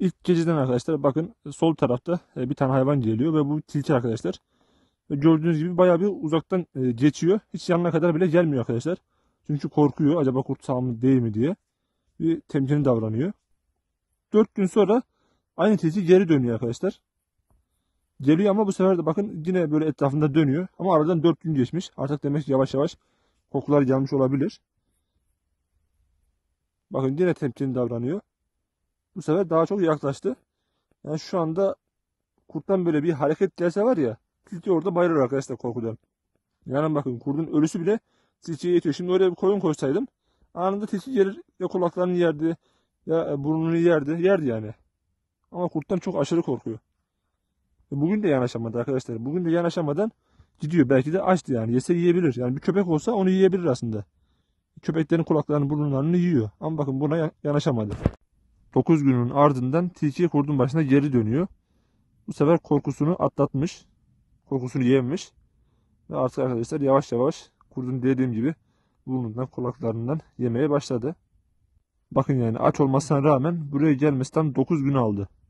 İlk geceden arkadaşlar bakın sol tarafta e, bir tane hayvan geliyor ve bu tilki arkadaşlar. Gördüğünüz gibi bayağı bir uzaktan e, geçiyor. Hiç yanına kadar bile gelmiyor arkadaşlar. Çünkü korkuyor acaba kurt sağ mı değil mi diye. Bir temkinli davranıyor. 4 gün sonra aynı tilki geri dönüyor arkadaşlar. Geliyor ama bu sefer de bakın yine böyle etrafında dönüyor. Ama aradan 4 gün geçmiş. Artık demek yavaş yavaş kokular gelmiş olabilir. Bakın yine temkinli davranıyor bu sefer daha çok yaklaştı. Yani şu anda kurttan böyle bir hareket gelse var ya tilki orada bayılır arkadaşlar korkudan. Yani bakın kurdun ölüsü bile tilkiye yetiyor. Şimdi oraya bir koyun koysaydım anında tilki gelir ya kulaklarını yerdi ya e, burnunu yerdi. Yerdi yani. Ama kurttan çok aşırı korkuyor. E, bugün de yanaşamadı arkadaşlar. Bugün de yanaşamadan gidiyor. Belki de açtı yani. Yese yiyebilir. Yani bir köpek olsa onu yiyebilir aslında. Köpeklerin kulaklarını burnlarını yiyor. Ama bakın buna yanaşamadı. 9 günün ardından tilki kurdun başına geri dönüyor. Bu sefer korkusunu atlatmış. Korkusunu yenmiş. Ve artık arkadaşlar yavaş yavaş kurdun dediğim gibi burnundan kulaklarından yemeye başladı. Bakın yani aç olmasına rağmen buraya gelmesi tam 9 gün aldı.